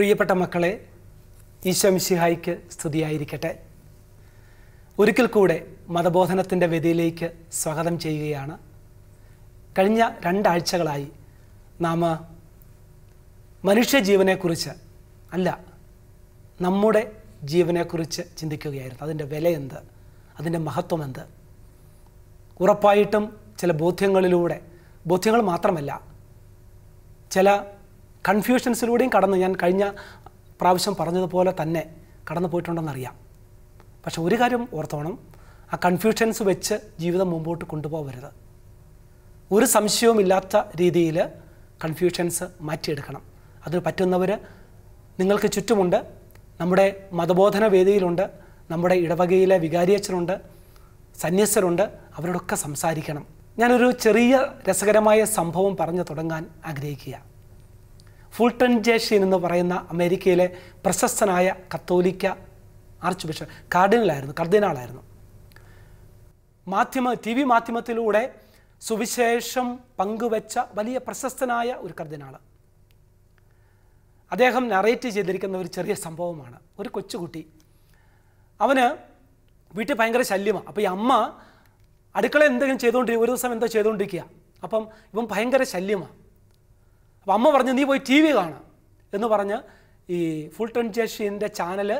പ്രിയപ്പെട്ട മക്കളെ ഈശ്വമിശിഹായിക്ക് സ്തുതിയായിരിക്കട്ടെ ഒരിക്കൽ കൂടെ മതബോധനത്തിൻ്റെ വ്യതിയിലേക്ക് സ്വാഗതം ചെയ്യുകയാണ് കഴിഞ്ഞ രണ്ടാഴ്ചകളായി നാം മനുഷ്യജീവനെക്കുറിച്ച് അല്ല നമ്മുടെ ജീവനെക്കുറിച്ച് ചിന്തിക്കുകയായിരുന്നു അതിൻ്റെ വില എന്ത് അതിൻ്റെ മഹത്വം എന്ത് ഉറപ്പായിട്ടും ചില ബോധ്യങ്ങളിലൂടെ ബോധ്യങ്ങൾ മാത്രമല്ല ചില കൺഫ്യൂഷൻസിലൂടെയും കടന്ന് ഞാൻ കഴിഞ്ഞ പ്രാവശ്യം പറഞ്ഞതുപോലെ തന്നെ കടന്നു പോയിട്ടുണ്ടെന്നറിയാം പക്ഷെ ഒരു കാര്യം ഓർത്തോണം ആ കൺഫ്യൂഷൻസ് വെച്ച് ജീവിതം മുമ്പോട്ട് കൊണ്ടുപോകരുത് ഒരു സംശയവുമില്ലാത്ത രീതിയിൽ കൺഫ്യൂഷൻസ് മാറ്റിയെടുക്കണം അതിൽ പറ്റുന്നവർ നിങ്ങൾക്ക് ചുറ്റുമുണ്ട് നമ്മുടെ മതബോധന വേദിയിലുണ്ട് നമ്മുടെ ഇടവകയിലെ വികാരിയച്ചനുണ്ട് സന്യസ്തരുണ്ട് അവരോടൊക്കെ സംസാരിക്കണം ഞാനൊരു ചെറിയ രസകരമായ സംഭവം പറഞ്ഞു തുടങ്ങാൻ ആഗ്രഹിക്കുകയാണ് ഫുൾട്ടൺ ജേഷ്യൻ എന്ന് പറയുന്ന അമേരിക്കയിലെ പ്രശസ്തനായ കത്തോലിക്ക ആർച്ച് ബിഷപ്പ് കാർഡിനലായിരുന്നു കർദിനാളായിരുന്നു മാധ്യമ ടി വി മാധ്യമത്തിലൂടെ സുവിശേഷം പങ്കുവെച്ച വലിയ പ്രശസ്തനായ ഒരു കർദിനാള് അദ്ദേഹം നറേറ്റ് ചെയ്തിരിക്കുന്ന ഒരു ചെറിയ സംഭവമാണ് ഒരു കൊച്ചുകുട്ടി അവന് വീട്ടിൽ ഭയങ്കര ശല്യമാണ് അപ്പോൾ ഈ അമ്മ അടുക്കള എന്തെങ്കിലും ചെയ്തുകൊണ്ടിരിക്കുക ഒരു ദിവസം എന്തോ ചെയ്തുകൊണ്ടിരിക്കുക അപ്പം ഇവൻ ഭയങ്കര ശല്യമാണ് അപ്പോൾ അമ്മ പറഞ്ഞു നീ പോയി ടി വി കാണാം എന്ന് പറഞ്ഞ് ഈ ഫുൾ ടൺ ജഷീൻ്റെ ചാനൽ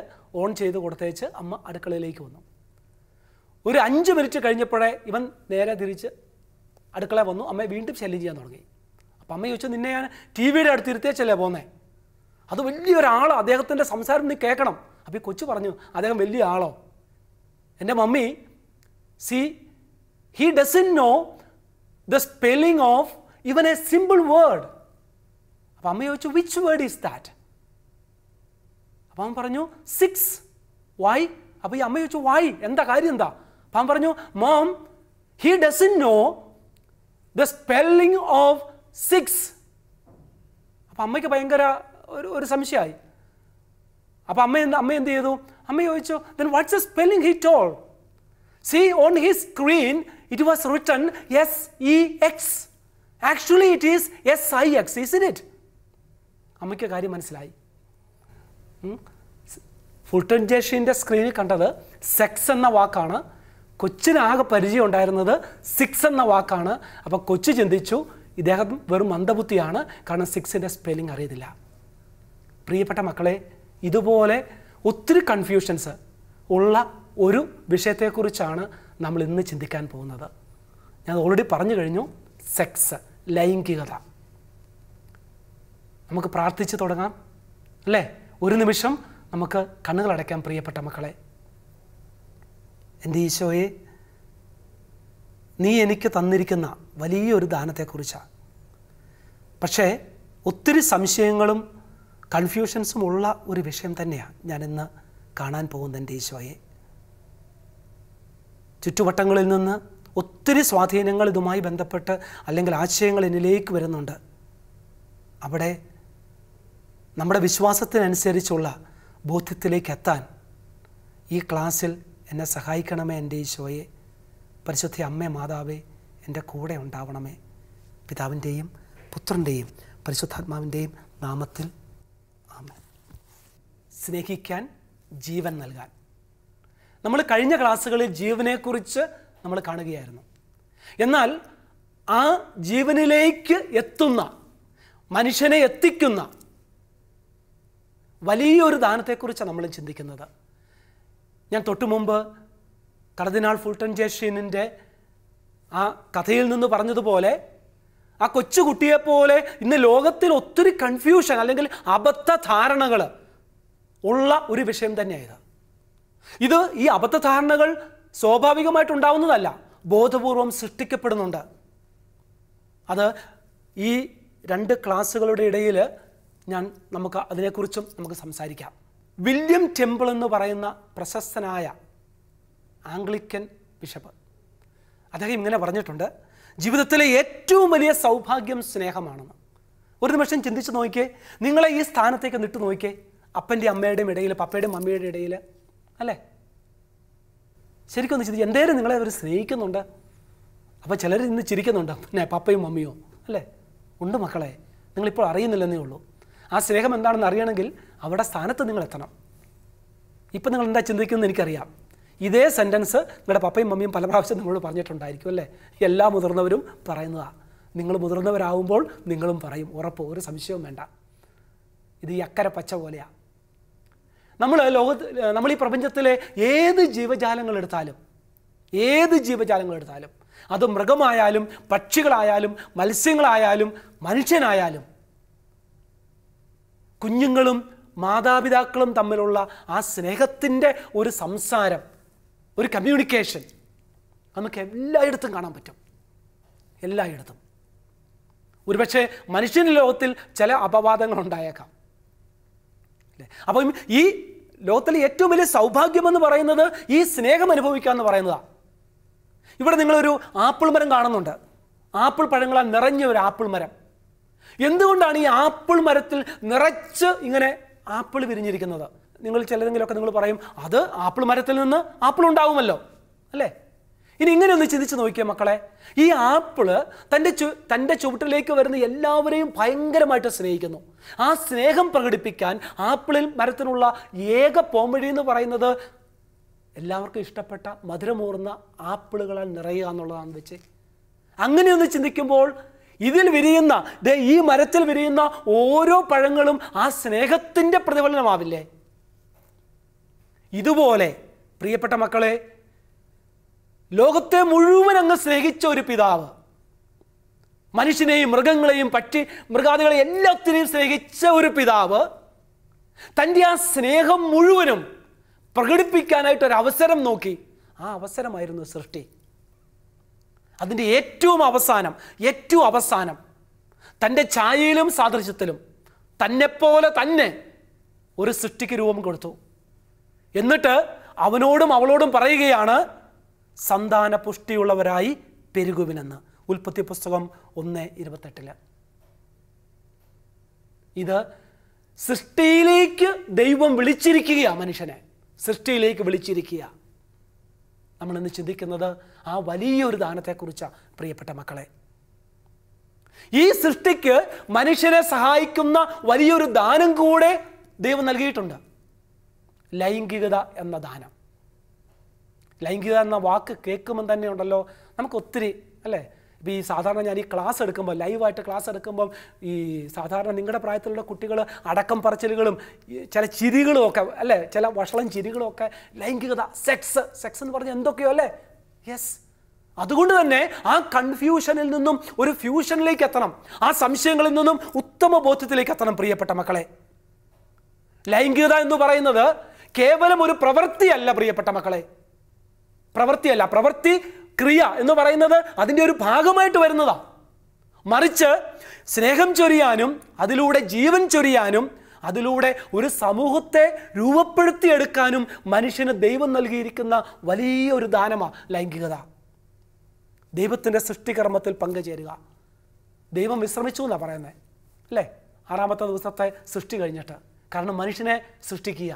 ഓൺ ചെയ്ത് കൊടുത്തേച്ച് അമ്മ അടുക്കളയിലേക്ക് വന്നു ഒരു അഞ്ച് മിനിറ്റ് കഴിഞ്ഞപ്പോഴേ ഇവൻ നേരെ തിരിച്ച് അടുക്കള വന്നു അമ്മയെ വീണ്ടും ശല്യം ചെയ്യാൻ തുടങ്ങി അപ്പം അമ്മ ചോദിച്ചു നിന്നെ ഞാൻ ടി വിയുടെ അടുത്ത് ഇരുത്തേച്ചല്ലേ പോന്നേ അത് വലിയൊരാൾ അദ്ദേഹത്തിൻ്റെ സംസാരം നീ കേൾക്കണം അപ്പോൾ ഈ കൊച്ചു പറഞ്ഞു അദ്ദേഹം വലിയ ആളോ എൻ്റെ mummy see he doesn't know the spelling of even a simple word അപ്പം അമ്മ ചോദിച്ചു വിച്ച് വേർഡ് ഈസ് ദാറ്റ് അപ്പം അവൻ പറഞ്ഞു സിക്സ് വായ് അപ്പോൾ ഈ അമ്മ ചോദിച്ചു വായ് എന്താ കാര്യം എന്താ അപ്പം അവൻ പറഞ്ഞു mom he doesn't know the spelling of six അപ്പം അമ്മയ്ക്ക് ഭയങ്കര ഒരു ഒരു സംശയമായി അപ്പം അമ്മ എന്ത് അമ്മ എന്ത് ചെയ്തു അമ്മ ചോദിച്ചു then what's a spelling he told see on he screen it was written S E X actually it is S I X is in it അമ്മയ്ക്ക് കാര്യം മനസ്സിലായി ഫുൾട്ടൺ ജേഷിൻ്റെ സ്ക്രീനിൽ കണ്ടത് സെക്സ് എന്ന വാക്കാണ് കൊച്ചിനാകെ പരിചയം ഉണ്ടായിരുന്നത് സിക്സ് എന്ന വാക്കാണ് അപ്പോൾ കൊച്ചു ചിന്തിച്ചു ഇദ്ദേഹം വെറും മന്ദബുദ്ധിയാണ് കാരണം സിക്സിൻ്റെ സ്പെല്ലിംഗ് അറിയത്തില്ല പ്രിയപ്പെട്ട മക്കളെ ഇതുപോലെ ഒത്തിരി കൺഫ്യൂഷൻസ് ഉള്ള ഒരു വിഷയത്തെക്കുറിച്ചാണ് നമ്മൾ ഇന്ന് ചിന്തിക്കാൻ പോകുന്നത് ഞാൻ ഓൾറെഡി പറഞ്ഞു കഴിഞ്ഞു സെക്സ് ലൈംഗികത നമുക്ക് പ്രാർത്ഥിച്ച് തുടങ്ങാം അല്ലേ ഒരു നിമിഷം നമുക്ക് കണ്ണുകളടയ്ക്കാം പ്രിയപ്പെട്ട മക്കളെ എൻ്റെ ഈശോയെ നീ എനിക്ക് തന്നിരിക്കുന്ന വലിയൊരു ദാനത്തെക്കുറിച്ചാണ് പക്ഷേ ഒത്തിരി സംശയങ്ങളും കൺഫ്യൂഷൻസും ഉള്ള ഒരു വിഷയം തന്നെയാണ് ഞാനിന്ന് കാണാൻ പോകുന്നത് എൻ്റെ ഈശോയെ ചുറ്റുവട്ടങ്ങളിൽ നിന്ന് ഒത്തിരി സ്വാധീനങ്ങൾ ഇതുമായി ബന്ധപ്പെട്ട് അല്ലെങ്കിൽ ആശയങ്ങൾ എന്നിലേക്ക് വരുന്നുണ്ട് അവിടെ നമ്മുടെ വിശ്വാസത്തിനനുസരിച്ചുള്ള ബോധ്യത്തിലേക്ക് എത്താൻ ഈ ക്ലാസ്സിൽ എന്നെ സഹായിക്കണമേ എൻ്റെ ഈശോയെ പരിശുദ്ധ അമ്മേ മാതാവേ എൻ്റെ കൂടെ ഉണ്ടാവണമേ പിതാവിൻ്റെയും പുത്രൻ്റെയും പരിശുദ്ധാത്മാവിൻ്റെയും നാമത്തിൽ സ്നേഹിക്കാൻ ജീവൻ നൽകാൻ നമ്മൾ കഴിഞ്ഞ ക്ലാസ്സുകളിൽ ജീവനെക്കുറിച്ച് നമ്മൾ കാണുകയായിരുന്നു എന്നാൽ ആ ജീവനിലേക്ക് എത്തുന്ന മനുഷ്യനെ എത്തിക്കുന്ന വലിയൊരു ദാനത്തെക്കുറിച്ചാണ് നമ്മൾ ചിന്തിക്കുന്നത് ഞാൻ തൊട്ടു മുമ്പ് കർദിനാൾ ഫുൾട്ടൺ ജേഷ്യനിൻ്റെ ആ കഥയിൽ നിന്ന് പറഞ്ഞതുപോലെ ആ കൊച്ചുകുട്ടിയെപ്പോലെ ഇന്ന് ലോകത്തിൽ ഒത്തിരി കൺഫ്യൂഷൻ അല്ലെങ്കിൽ അബദ്ധ ധാരണകൾ ഉള്ള ഒരു വിഷയം തന്നെയാണ് ഇത് ഈ അബദ്ധ ധാരണകൾ സ്വാഭാവികമായിട്ടുണ്ടാവുന്നതല്ല ബോധപൂർവം സൃഷ്ടിക്കപ്പെടുന്നുണ്ട് അത് ഈ രണ്ട് ക്ലാസ്സുകളുടെ ഇടയിൽ ഞാൻ നമുക്ക് അതിനെക്കുറിച്ചും നമുക്ക് സംസാരിക്കാം വില്യം ടെമ്പിൾ എന്ന് പറയുന്ന പ്രശസ്തനായ ആംഗ്ലിക്കൻ ബിഷപ്പ് അദ്ദേഹം ഇങ്ങനെ പറഞ്ഞിട്ടുണ്ട് ജീവിതത്തിലെ ഏറ്റവും വലിയ സൗഭാഗ്യം സ്നേഹമാണെന്ന് ഒരു നിമിഷം ചിന്തിച്ച് നോക്കിയേ നിങ്ങളെ ഈ സ്ഥാനത്തേക്ക് നിട്ടു നോക്കിയേ അപ്പൻ്റെ അമ്മയുടെയും ഇടയിൽ പപ്പയുടെയും അമ്മയുടെ ഇടയിൽ അല്ലേ ശരിക്കും ഒന്ന് ചിന്തിച്ച് എന്തേലും നിങ്ങളെ അവർ സ്നേഹിക്കുന്നുണ്ട് അപ്പോൾ ചിലർ ഇന്ന് ചിരിക്കുന്നുണ്ട് പിന്നെ പപ്പയും മമ്മിയോ അല്ലേ ഉണ്ട് മക്കളെ നിങ്ങളിപ്പോൾ അറിയുന്നില്ലെന്നേ ഉള്ളൂ ആ സ്നേഹം എന്താണെന്ന് അറിയണമെങ്കിൽ അവിടെ സ്ഥാനത്ത് നിങ്ങൾ എത്തണം ഇപ്പം നിങ്ങൾ എന്താ ചിന്തിക്കുന്നത് എനിക്കറിയാം ഇതേ സെൻറ്റൻസ് നിങ്ങളുടെ പപ്പയും മമ്മിയും പല പ്രാവശ്യം നിങ്ങളോട് പറഞ്ഞിട്ടുണ്ടായിരിക്കും അല്ലേ എല്ലാ മുതിർന്നവരും പറയുന്നതാണ് നിങ്ങൾ മുതിർന്നവരാകുമ്പോൾ നിങ്ങളും പറയും ഉറപ്പ് ഒരു സംശയവും വേണ്ട ഇത് ഈ അക്കര പച്ച പോലെയാണ് നമ്മൾ ലോകത്ത് നമ്മൾ ഈ പ്രപഞ്ചത്തിലെ ഏത് ജീവജാലങ്ങൾ എടുത്താലും ഏത് ജീവജാലങ്ങൾ എടുത്താലും അത് മൃഗമായാലും പക്ഷികളായാലും മത്സ്യങ്ങളായാലും മനുഷ്യനായാലും കുഞ്ഞുങ്ങളും മാതാപിതാക്കളും തമ്മിലുള്ള ആ സ്നേഹത്തിൻ്റെ ഒരു സംസാരം ഒരു കമ്മ്യൂണിക്കേഷൻ നമുക്ക് എല്ലായിടത്തും കാണാൻ പറ്റും എല്ലായിടത്തും ഒരുപക്ഷെ മനുഷ്യൻ ലോകത്തിൽ ചില അപവാദങ്ങൾ ഉണ്ടായേക്കാം അപ്പം ഈ ലോകത്തിലെ ഏറ്റവും വലിയ സൗഭാഗ്യമെന്ന് പറയുന്നത് ഈ സ്നേഹം അനുഭവിക്കുക എന്ന് പറയുന്നതാണ് ഇവിടെ നിങ്ങളൊരു ആപ്പിൾ മരം കാണുന്നുണ്ട് ആപ്പിൾ പഴങ്ങളാൽ നിറഞ്ഞ ഒരു ആപ്പിൾ മരം എന്തുകൊണ്ടാണ് ഈ ആപ്പിൾ മരത്തിൽ നിറച്ച് ഇങ്ങനെ ആപ്പിൾ വിരിഞ്ഞിരിക്കുന്നത് നിങ്ങൾ ചിലരെങ്കിലുമൊക്കെ നിങ്ങൾ പറയും അത് ആപ്പിൾ മരത്തിൽ നിന്ന് ആപ്പിൾ ഉണ്ടാവുമല്ലോ അല്ലേ ഇനി ഇങ്ങനെ ഒന്ന് ചിന്തിച്ച് നോക്കിയ മക്കളെ ഈ ആപ്പിള് തൻ്റെ ചു തൻ്റെ ചുവട്ടിലേക്ക് വരുന്ന എല്ലാവരെയും ഭയങ്കരമായിട്ട് സ്നേഹിക്കുന്നു ആ സ്നേഹം പ്രകടിപ്പിക്കാൻ ആപ്പിളിൽ മരത്തിനുള്ള ഏക പോംവഴി എന്ന് പറയുന്നത് എല്ലാവർക്കും ഇഷ്ടപ്പെട്ട മധുരമൂർന്ന ആപ്പിളുകളാൽ നിറയുക എന്നുള്ളതാണെന്ന് വെച്ച് അങ്ങനെയൊന്ന് ചിന്തിക്കുമ്പോൾ ഇതിൽ വിരിയുന്ന ദേ ഈ മരത്തിൽ വിരിയുന്ന ഓരോ പഴങ്ങളും ആ സ്നേഹത്തിൻ്റെ പ്രതിഫലനമാവില്ലേ ഇതുപോലെ പ്രിയപ്പെട്ട മക്കളെ ലോകത്തെ മുഴുവൻ അങ്ങ് സ്നേഹിച്ച ഒരു പിതാവ് മനുഷ്യനെയും മൃഗങ്ങളെയും പക്ഷി മൃഗാദികളെ എല്ലാത്തിനെയും സ്നേഹിച്ച ഒരു പിതാവ് തൻ്റെ ആ സ്നേഹം മുഴുവനും പ്രകടിപ്പിക്കാനായിട്ട് ഒരു അവസരം നോക്കി ആ അവസരമായിരുന്നു സൃഷ്ടി അതിൻ്റെ ഏറ്റവും അവസാനം ഏറ്റവും അവസാനം തൻ്റെ ഛായയിലും സാദൃശ്യത്തിലും തന്നെപ്പോലെ തന്നെ ഒരു സൃഷ്ടിക്ക് രൂപം കൊടുത്തു എന്നിട്ട് അവനോടും അവളോടും പറയുകയാണ് സന്താന പുഷ്ടിയുള്ളവരായി പെരുകുവിനെന്ന് ഉൽപ്പത്തി പുസ്തകം ഒന്ന് ഇരുപത്തെട്ടിൽ ഇത് സൃഷ്ടിയിലേക്ക് ദൈവം വിളിച്ചിരിക്കുകയാണ് മനുഷ്യനെ സൃഷ്ടിയിലേക്ക് വിളിച്ചിരിക്കുകയാണ് നമ്മൾ ഇന്ന് ചിന്തിക്കുന്നത് ആ വലിയൊരു ദാനത്തെക്കുറിച്ചാണ് പ്രിയപ്പെട്ട മക്കളെ ഈ സൃഷ്ടിക്ക് മനുഷ്യനെ സഹായിക്കുന്ന വലിയൊരു ദാനം കൂടെ ദൈവം നൽകിയിട്ടുണ്ട് ലൈംഗികത എന്ന ദാനം ലൈംഗികത എന്ന വാക്ക് കേൾക്കുമ്പം തന്നെ ഉണ്ടല്ലോ നമുക്ക് ഒത്തിരി അല്ലേ ഇപ്പോൾ ഈ സാധാരണ ഞാൻ ഈ ക്ലാസ് എടുക്കുമ്പോൾ ലൈവായിട്ട് ക്ലാസ് എടുക്കുമ്പം ഈ സാധാരണ നിങ്ങളുടെ പ്രായത്തിലുള്ള കുട്ടികൾ അടക്കം പറച്ചിലുകളും ചില ചിരികളും ഒക്കെ അല്ലേ ചില വഷളം ചിരികളും ഒക്കെ ലൈംഗികത സെക്സ് സെക്സ് എന്ന് പറഞ്ഞാൽ എന്തൊക്കെയോ അല്ലേ യെസ് അതുകൊണ്ട് തന്നെ ആ കൺഫ്യൂഷനിൽ നിന്നും ഒരു ഫ്യൂഷനിലേക്ക് എത്തണം ആ സംശയങ്ങളിൽ നിന്നും ഉത്തമ ബോധ്യത്തിലേക്ക് എത്തണം പ്രിയപ്പെട്ട മക്കളെ ലൈംഗികത എന്ന് പറയുന്നത് കേവലം ഒരു പ്രവൃത്തിയല്ല പ്രിയപ്പെട്ട മക്കളെ പ്രവൃത്തിയല്ല പ്രവൃത്തി ക്രിയ എന്ന് പറയുന്നത് അതിൻ്റെ ഒരു ഭാഗമായിട്ട് വരുന്നതാണ് മറിച്ച് സ്നേഹം ചൊരിയാനും അതിലൂടെ ജീവൻ ചൊരിയാനും അതിലൂടെ ഒരു സമൂഹത്തെ രൂപപ്പെടുത്തിയെടുക്കാനും മനുഷ്യന് ദൈവം നൽകിയിരിക്കുന്ന വലിയ ഒരു ദാനമാണ് ലൈംഗികത ദൈവത്തിൻ്റെ സൃഷ്ടികർമ്മത്തിൽ പങ്കുചേരുക ദൈവം വിശ്രമിച്ചു എന്നാണ് പറയുന്നത് അല്ലേ ആറാമത്തെ ദിവസത്തെ സൃഷ്ടി കഴിഞ്ഞിട്ട് കാരണം മനുഷ്യനെ സൃഷ്ടിക്കുക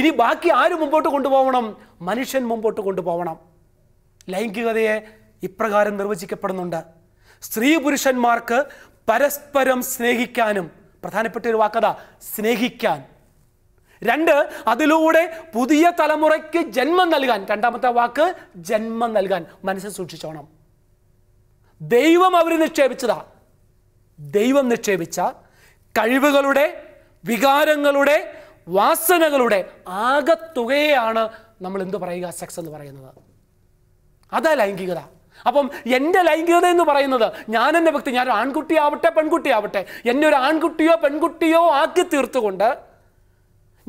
ഇനി ബാക്കി ആര് മുമ്പോട്ട് കൊണ്ടുപോകണം മനുഷ്യൻ മുമ്പോട്ട് കൊണ്ടുപോകണം ലൈംഗികതയെ ഇപ്രകാരം നിർവചിക്കപ്പെടുന്നുണ്ട് സ്ത്രീ പുരുഷന്മാർക്ക് പരസ്പരം സ്നേഹിക്കാനും പ്രധാനപ്പെട്ട ഒരു വാക്കത സ്നേഹിക്കാൻ രണ്ട് അതിലൂടെ പുതിയ തലമുറയ്ക്ക് ജന്മം നൽകാൻ രണ്ടാമത്തെ വാക്ക് ജന്മം നൽകാൻ മനസ്സിൽ സൂക്ഷിച്ചോണം ദൈവം അവർ നിക്ഷേപിച്ചതാ ദൈവം നിക്ഷേപിച്ച കഴിവുകളുടെ വികാരങ്ങളുടെ വാസനകളുടെ ആകത്തുകയാണ് നമ്മൾ എന്ത് പറയുക സെക്സ് എന്ന് പറയുന്നത് അതാ ലൈംഗികത അപ്പം എൻ്റെ ലൈംഗികത എന്ന് പറയുന്നത് ഞാൻ എൻ്റെ വ്യക്തി ഞാനൊരു ആൺകുട്ടിയാവട്ടെ പെൺകുട്ടിയാവട്ടെ എന്നെ ഒരു ആൺകുട്ടിയോ പെൺകുട്ടിയോ ആക്കി തീർത്തുകൊണ്ട്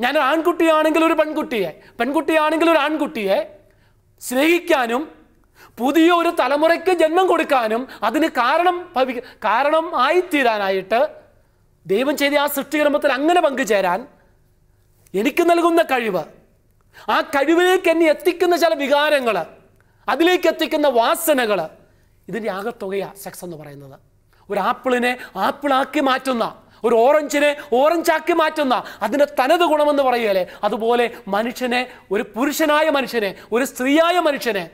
ഞാനൊരു ആൺകുട്ടിയാണെങ്കിൽ ഒരു പെൺകുട്ടിയെ പെൺകുട്ടിയാണെങ്കിൽ ഒരു ആൺകുട്ടിയെ സ്നേഹിക്കാനും പുതിയ ഒരു തലമുറയ്ക്ക് ജന്മം കൊടുക്കാനും അതിന് കാരണം കാരണം ആയിത്തീരാനായിട്ട് ദൈവം ചെയ്ത ആ സൃഷ്ടികർമ്മത്തിൽ അങ്ങനെ പങ്കുചേരാൻ എനിക്ക് നൽകുന്ന കഴിവ് ആ കഴിവിലേക്ക് എന്നെ എത്തിക്കുന്ന ചില വികാരങ്ങൾ അതിലേക്ക് എത്തിക്കുന്ന വാസനകൾ ഇതിൻ്റെ ആകത്തുകയാണ് സെക്സ് എന്ന് പറയുന്നത് ഒരു ആപ്പിളിനെ ആപ്പിളാക്കി മാറ്റുന്ന ഒരു ഓറഞ്ചിനെ ഓറഞ്ചാക്കി മാറ്റുന്ന അതിൻ്റെ തനത് ഗുണമെന്ന് പറയുകയല്ലേ അതുപോലെ മനുഷ്യനെ ഒരു പുരുഷനായ മനുഷ്യനെ ഒരു സ്ത്രീയായ മനുഷ്യനെ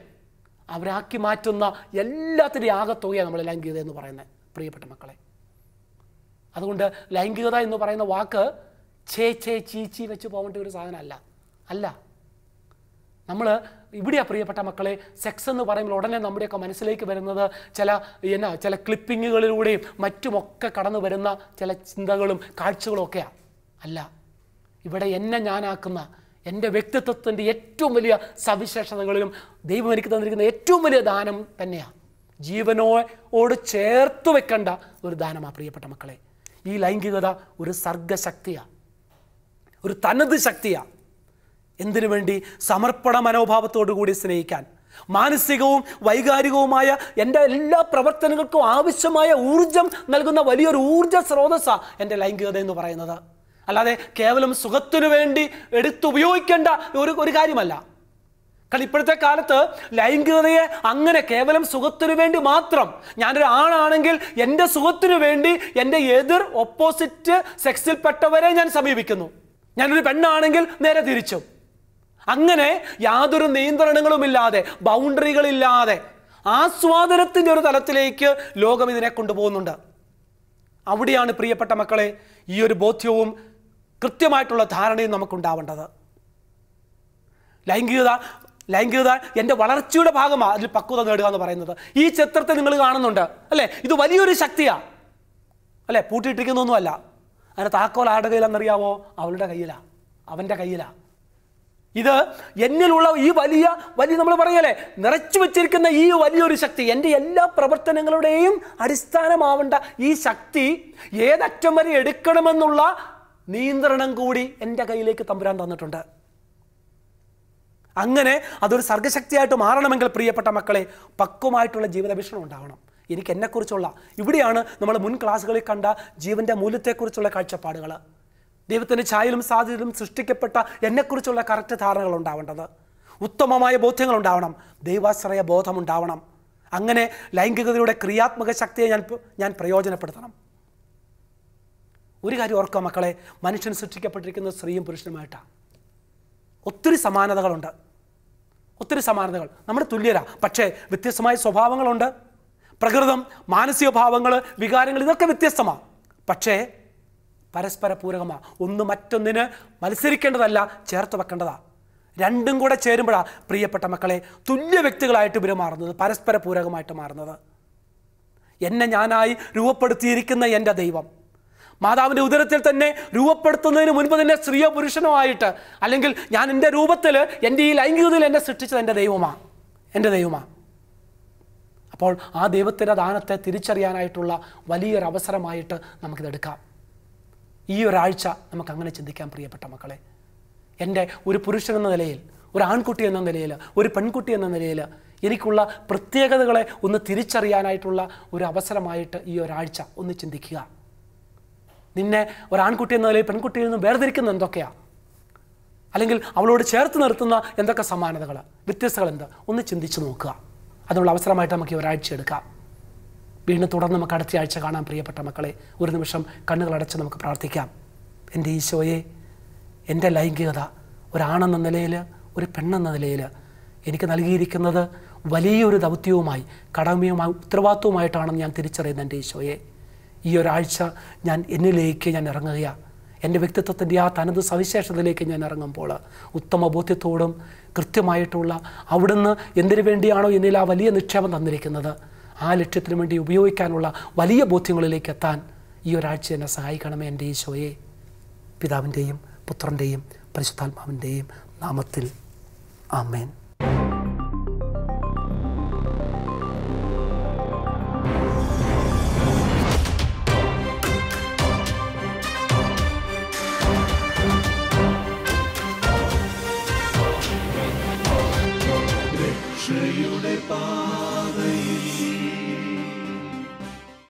അവരാക്കി മാറ്റുന്ന എല്ലാത്തിൻ്റെ ആകത്തുകയാണ് നമ്മൾ ലൈംഗികത എന്ന് പറയുന്നത് പ്രിയപ്പെട്ട മക്കളെ അതുകൊണ്ട് ലൈംഗികത എന്ന് പറയുന്ന വാക്ക് ചേ ചേ ചീച്ചി വെച്ച് പോകേണ്ട ഒരു സാധനമല്ല അല്ല നമ്മൾ ഇവിടെയാണ് പ്രിയപ്പെട്ട മക്കളെ സെക്സ് എന്ന് പറയുമ്പോൾ ഉടനെ നമ്മുടെയൊക്കെ മനസ്സിലേക്ക് വരുന്നത് ചില എന്നാ ചില ക്ലിപ്പിങ്ങുകളിലൂടെയും മറ്റുമൊക്കെ കടന്നു വരുന്ന ചില ചിന്തകളും കാഴ്ചകളും ഒക്കെയാണ് അല്ല ഇവിടെ എന്നെ ഞാനാക്കുന്ന എൻ്റെ വ്യക്തിത്വത്തിൻ്റെ ഏറ്റവും വലിയ സവിശേഷതകളിലും ദൈവം എനിക്ക് തന്നിരിക്കുന്ന ഏറ്റവും വലിയ ദാനം തന്നെയാണ് ജീവനോട് ചേർത്ത് വെക്കേണ്ട ഒരു ദാനമാണ് പ്രിയപ്പെട്ട മക്കളെ ഈ ലൈംഗികത ഒരു സർഗശക്തിയാണ് ഒരു തനത് ശക്തിയാണ് എന്തിനു വേണ്ടി സമർപ്പണ മനോഭാവത്തോടുകൂടി സ്നേഹിക്കാൻ മാനസികവും വൈകാരികവുമായ എൻ്റെ എല്ലാ പ്രവർത്തനങ്ങൾക്കും ആവശ്യമായ ഊർജം നൽകുന്ന വലിയൊരു ഊർജ സ്രോതസ്സാണ് എൻ്റെ ലൈംഗികത എന്ന് പറയുന്നത് അല്ലാതെ കേവലം സുഖത്തിനു വേണ്ടി എടുത്തുപയോഗിക്കേണ്ട ഒരു ഒരു കാര്യമല്ല കാരണം ഇപ്പോഴത്തെ കാലത്ത് ലൈംഗികതയെ അങ്ങനെ കേവലം സുഖത്തിനു വേണ്ടി മാത്രം ഞാനൊരു ആണാണെങ്കിൽ എൻ്റെ സുഖത്തിനു വേണ്ടി എൻ്റെ എതിർ ഓപ്പോസിറ്റ് സെക്സിൽപ്പെട്ടവരെ ഞാൻ സമീപിക്കുന്നു ഞാനൊരു പെണ്ണാണെങ്കിൽ നേരെ തിരിച്ചും അങ്ങനെ യാതൊരു നിയന്ത്രണങ്ങളുമില്ലാതെ ബൗണ്ടറികളില്ലാതെ ആസ്വാദനത്തിൻ്റെ ഒരു തലത്തിലേക്ക് ലോകം ഇതിനെ കൊണ്ടുപോകുന്നുണ്ട് അവിടെയാണ് പ്രിയപ്പെട്ട മക്കളെ ഈ ഒരു ബോധ്യവും കൃത്യമായിട്ടുള്ള ധാരണയും നമുക്കുണ്ടാവേണ്ടത് ലൈംഗികത ലൈംഗികത എൻ്റെ വളർച്ചയുടെ ഭാഗമാണ് അതിൽ പക്വത നേടുക എന്ന് പറയുന്നത് ഈ ചിത്രത്തെ നിങ്ങൾ കാണുന്നുണ്ട് അല്ലേ ഇത് വലിയൊരു ശക്തിയാണ് അല്ലേ പൂട്ടിയിട്ടിരിക്കുന്നൊന്നുമല്ല അതിന് താക്കോൽ ആരുടെ കയ്യിലാണെന്നറിയാവോ അവളുടെ കയ്യിലാണ് അവൻ്റെ കയ്യിലാണ് ഇത് എന്നിലുള്ള ഈ വലിയ വലിയ നമ്മൾ പറയല്ലേ നിറച്ചു വെച്ചിരിക്കുന്ന ഈ വലിയൊരു ശക്തി എൻ്റെ എല്ലാ പ്രവർത്തനങ്ങളുടെയും അടിസ്ഥാനമാവേണ്ട ഈ ശക്തി ഏതറ്റം വരെ എടുക്കണമെന്നുള്ള നിയന്ത്രണം കൂടി എൻ്റെ കയ്യിലേക്ക് തമ്പുരാൻ തന്നിട്ടുണ്ട് അങ്ങനെ അതൊരു സർഗശക്തിയായിട്ട് മാറണമെങ്കിൽ പ്രിയപ്പെട്ട മക്കളെ പക്വമായിട്ടുള്ള ജീവിതഭീഷണം ഉണ്ടാവണം എനിക്ക് എന്നെക്കുറിച്ചുള്ള ഇവിടെയാണ് നമ്മൾ മുൻ ക്ലാസ്സുകളിൽ കണ്ട ജീവൻ്റെ മൂല്യത്തെക്കുറിച്ചുള്ള കാഴ്ചപ്പാടുകൾ ദൈവത്തിൻ്റെ ഛായയിലും സാധ്യതയിലും സൃഷ്ടിക്കപ്പെട്ട എന്നെക്കുറിച്ചുള്ള കറക്റ്റ് ധാരണകൾ ഉണ്ടാവേണ്ടത് ഉത്തമമായ ബോധ്യങ്ങൾ ഉണ്ടാവണം ദൈവാശ്രയ ബോധം ഉണ്ടാവണം അങ്ങനെ ലൈംഗികതയുടെ ക്രിയാത്മക ശക്തിയെ ഞാൻ ഞാൻ പ്രയോജനപ്പെടുത്തണം ഒരു കാര്യം ഓർക്കുക മക്കളെ മനുഷ്യൻ സൃഷ്ടിക്കപ്പെട്ടിരിക്കുന്ന സ്ത്രീയും പുരുഷനുമായിട്ടാണ് ഒത്തിരി സമാനതകളുണ്ട് ഒത്തിരി സമാനതകൾ നമ്മുടെ തുല്യരാ പക്ഷേ വ്യത്യസ്തമായ സ്വഭാവങ്ങളുണ്ട് പ്രകൃതം മാനസിക ഭാവങ്ങൾ വികാരങ്ങൾ ഇതൊക്കെ വ്യത്യസ്തമാണ് പക്ഷേ പരസ്പര ഒന്ന് മറ്റൊന്നിന് മത്സരിക്കേണ്ടതല്ല ചേർത്ത് വെക്കേണ്ടതാ രണ്ടും കൂടെ ചേരുമ്പോഴാണ് പ്രിയപ്പെട്ട മക്കളെ തുല്യ വ്യക്തികളായിട്ട് ഇവർ മാറുന്നത് പരസ്പര പൂരകമായിട്ട് മാറുന്നത് എന്നെ ഞാനായി രൂപപ്പെടുത്തിയിരിക്കുന്ന എൻ്റെ ദൈവം മാതാവിൻ്റെ ഉദരത്തിൽ തന്നെ രൂപപ്പെടുത്തുന്നതിന് മുൻപ് തന്നെ സ്ത്രീയോ പുരുഷനോ ആയിട്ട് അല്ലെങ്കിൽ ഞാൻ എൻ്റെ രൂപത്തിൽ എൻ്റെ ഈ ലൈംഗികതയിൽ എന്നെ സൃഷ്ടിച്ചത് എൻ്റെ ദൈവമാണ് എൻ്റെ ദൈവമാണ് അപ്പോൾ ആ ദൈവത്തിൻ്റെ ദാനത്തെ തിരിച്ചറിയാനായിട്ടുള്ള വലിയൊരു അവസരമായിട്ട് നമുക്കിതെടുക്കാം ഈ ഒരാഴ്ച നമുക്ക് അങ്ങനെ ചിന്തിക്കാൻ പ്രിയപ്പെട്ട മക്കളെ എൻ്റെ ഒരു പുരുഷൻ എന്ന നിലയിൽ ഒരു ആൺകുട്ടി എന്ന നിലയിൽ ഒരു പെൺകുട്ടി എന്ന നിലയിൽ എനിക്കുള്ള പ്രത്യേകതകളെ ഒന്ന് തിരിച്ചറിയാനായിട്ടുള്ള ഒരു അവസരമായിട്ട് ഈ ഒരാഴ്ച ഒന്ന് ചിന്തിക്കുക നിന്നെ ഒരാൺകുട്ടി എന്ന നിലയിൽ പെൺകുട്ടിയിൽ നിന്ന് വേർതിരിക്കുന്ന എന്തൊക്കെയാണ് അല്ലെങ്കിൽ അവളോട് ചേർത്ത് നിർത്തുന്ന എന്തൊക്കെ സമാനതകൾ വ്യത്യസ്തകൾ എന്ത് ഒന്ന് ചിന്തിച്ചു നോക്കുക അതിനുള്ള അവസരമായിട്ട് നമുക്ക് ഈ ഒരാഴ്ച എടുക്കാം വീണ്ടും തുടർന്ന് നമുക്ക് അടുത്ത ആഴ്ച കാണാം പ്രിയപ്പെട്ട മക്കളെ ഒരു നിമിഷം കണ്ണുകളടച്ച് നമുക്ക് പ്രാർത്ഥിക്കാം എൻ്റെ ഈശോയെ എൻ്റെ ലൈംഗികത ഒരാണെന്ന നിലയിൽ ഒരു പെണ്ണെന്ന നിലയിൽ എനിക്ക് നൽകിയിരിക്കുന്നത് വലിയൊരു ദൗത്യവുമായി കടമയുമായി ഉത്തരവാദിത്വവുമായിട്ടാണെന്ന് ഞാൻ തിരിച്ചറിയുന്നത് എൻ്റെ ഈശോയെ ഈ ഒരാഴ്ച ഞാൻ എന്നിലേക്ക് ഞാൻ ഇറങ്ങുകയാണ് എൻ്റെ വ്യക്തിത്വത്തിൻ്റെ ആ തനത് സവിശേഷതയിലേക്ക് ഞാൻ ഇറങ്ങുമ്പോൾ ഉത്തമ ബോധ്യത്തോടും കൃത്യമായിട്ടുള്ള അവിടുന്ന് എന്തിനു വേണ്ടിയാണോ എന്നിൽ ആ വലിയ നിക്ഷേപം തന്നിരിക്കുന്നത് ആ ലക്ഷ്യത്തിന് വേണ്ടി ഉപയോഗിക്കാനുള്ള വലിയ ബോധ്യങ്ങളിലേക്ക് എത്താൻ ഈ ഒരാഴ്ച എന്നെ സഹായിക്കണമേ എൻ്റെ ഈശോയെ പിതാവിൻ്റെയും പുത്രൻ്റെയും പരിശുദ്ധാത്മാവിൻ്റെയും നാമത്തിൽ ആമേൻ